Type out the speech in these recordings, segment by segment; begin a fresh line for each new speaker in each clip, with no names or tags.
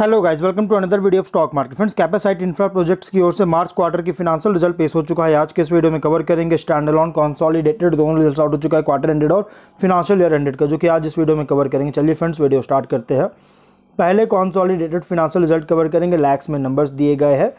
hello guys welcome to another video of stock market friends Capacite infra projects की ओर से March quarter की financial result पेश हो चुका है आज के इस वीडियो में कवर करेंगे स्टैंड ऑन कॉन्सॉलीडेटेड दोनों रिजल्ट आउट हो चुका है क्वार्टर एंडेड और फिनांशियल ईयर एंडेड का जो कि आज इस वीडियो में कवर करेंगे चलिए फ्रेंड्स वीडियो स्टार्ट करते हैं पहले कॉन्सॉलीडेटेड फिनांशियल रिजल्ट कवर करेंगे लैक्स में नंबर्स दिए गए हैं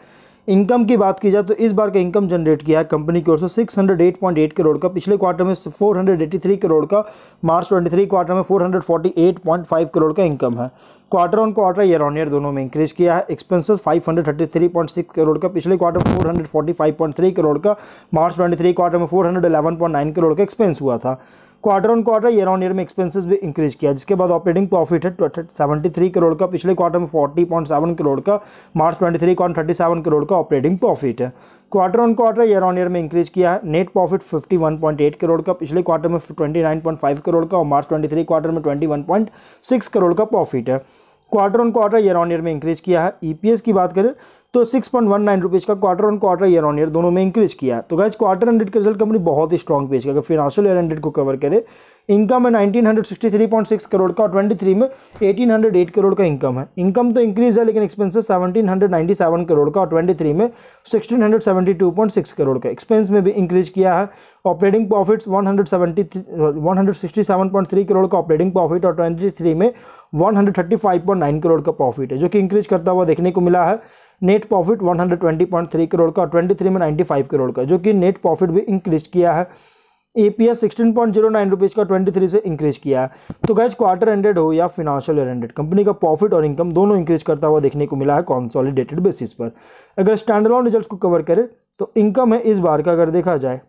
इनकम की बात की जाए तो इस बार का इनकम जनरेट किया है कंपनी की ओर से six hundred eight point eight crore का पिछले क्वार्टर में four hundred eighty three crore का मार्च ट्वेंटी थ्री क्वार्टर में four hundred forty eight point five crore का इनकम है quarter on quarter year on year दोनों में इंक्रीज किया है five hundred thirty three point six crore का पिछले quarter four hundred forty five point three crore का मार्च ट्वेंटी थ्री क्वार्टर में four hundred point nine crore का एक्सपेंस हुआ था quarter on quarter year on year में एक्सपेंसेस भी इंक्रीज किया जिसके बाद ऑपरेटिंग प्रॉफिट है सेवेंटी थ्री करोड़ का पिछले क्वार्टर में फोर्टी पॉइंट सेवन करोड़ का March twenty three point thirty seven crore का ऑपरेटिंग प्रॉफिट है quarter on quarter year on year में इंक्रीज किया है net profit fifty one point eight crore का पिछले क्वार्टर में twenty nine point five crore का और मार्च ट्वेंटी थ्री क्वार्टर में twenty one point six crore का प्रॉफिट है quarter on quarter year on year में इंक्रीज किया है ईपीएस e की बात करें तो six point one nine rupees का quarter on quarter year on year दोनों में इंक्रीज किया है तो गाइज क्वार्टर हंड्रेड का रिजल्ट कंपनी बहुत ही स्ट्रॉन्ग पेश अगर फिनांशियल ईयर हंड्रेड को कवर करे इनकम है nineteen hundred sixty three point six crore का और ट्वेंटी थ्री में एटीन हंड्रेड एट करोड़ का इनकम है इनकम तो इंक्रीज है लेकिन expenses seventeen hundred ninety seven crore का और ट्वेंटी थ्री में sixteen hundred seventy two point six crore का एक्सपेंस में भी इंक्रीज किया है operating profits one hundred seventy one hundred sixty seven point three crore का ऑपरेटिंग प्रॉफिट और ट्वेंटी थ्री में one hundred thirty five point nine crore का प्रॉफिट है जो कि इंक्रीज करता हुआ देखने को मिला है नेट प्रॉफिट 120.3 करोड़ का और 23 में 95 करोड़ का जो कि नेट प्रॉफिट भी इंक्रीज किया है A P S sixteen point zero nine rupees का ट्वेंटी थ्री से इंक्रीज किया है तो गैज क्वार्टर एंडेड हो या फिनांशियल ईयर एंडेड कंपनी का प्रॉफिट और इनकम दोनों इंक्रीज करता हुआ देखने को मिला है कॉन्सॉलिडेटेड बेसिस पर अगर स्टैंडलॉन रिजल्ट को कवर करें तो इनकम है इस बार का अगर देखा जाए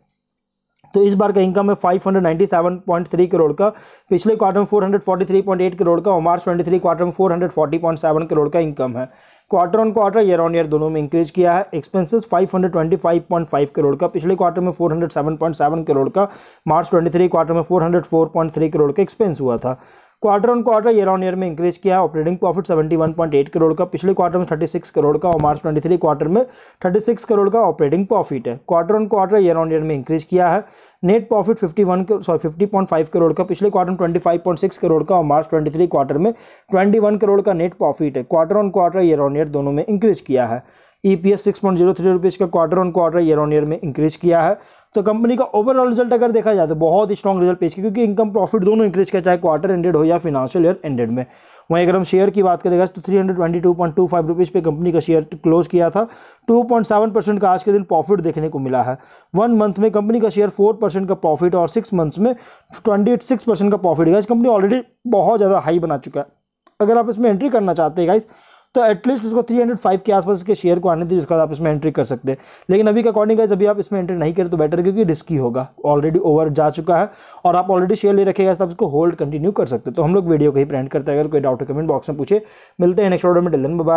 तो इस बार का इनकम है 597.3 करोड़ का पिछले क्वार्टर में 443.8 करोड़ का और मार्च 23 क्वार्टर में 440.7 करोड़ का इनकम है quarter on quarter year on year दोनों में इंक्रीज किया है एक्सपेंसेस 525.5 करोड़ का पिछले क्वार्टर में 407.7 करोड़ का मार्च 23 क्वार्टर में 404.3 करोड़ का एक्सपेंस हुआ था quarter on quarter year on year में इंक्रीज किया है ऑपरेटिंग प्रॉफिट 71.8 करोड़ का पिछले क्वार्टर में 36 करोड़ का और मार्च 23 क्वार्टर में 36 करोड़ का ऑपरेटिंग प्रॉफिट है quarter on quarter year on year में इंक्रीज किया है नेट प्रॉफिट 51 के सॉरी 50.5 करोड़ का पिछले क्वार्टर में 25.6 करोड़ का और मार्च 23 क्वार्टर में 21 करोड़ का नेट प्रॉफिट है quarter on quarter year on year दोनों में इंक्रीज किया है E P S six point zero three rupees का quarter on quarter year on year में इंक्रीज किया है तो कंपनी का ओवरऑल रिजल्ट अगर देखा जाए तो बहुत ही स्ट्रॉन्ग रिजल्ट पेश किया क्योंकि इनकम प्रॉफिट दोनों इंक्रीज किया चाहे क्वार्टर एंडेड हो या फिनेंशियल ईयर एंडेड में वहीं अगर हम शेयर की बात करेंगे तो three hundred twenty two point two five rupees पे कंपनी का शेयर क्लोज किया था टू पॉइंट सेवन परसेंट का आज के दिन प्रॉफिट देखने को मिला है वन मंथ में कंपनी का शेयर फोर परसेंट का प्रॉफिट और सिक्स मंथ्स में ट्वेंटी सिक्स परसेंट का प्रॉफिट गया इस कंपनी ऑलरेडी बहुत ज़्यादा हाई बना चुका है अगर आप इसमें एंट्री करना चाहते हैं गाइस तो एटलीस्ट उसको 305 के आसपास के शेयर को आने दीजिए उसके बाद आप इसमें एंट्री कर सकते हैं लेकिन अभी के अकॉर्डिंग है जब आप इसमें एंट्री नहीं करें तो बेटर क्योंकि रिस्की होगा ऑलरेडी ओवर जा चुका है और आप ऑलरेडी शेयर ले रखेगा तो आप इसको होल्ड कंटिन्यू कर सकते हैं तो हम लोग वीडियो को ही प्रेंट करते हैं अगर कोई डाउट कमेंट बॉक्स में पूछे मिलते हैं नेक्स्ट ऑर्डर में डिलन बाबा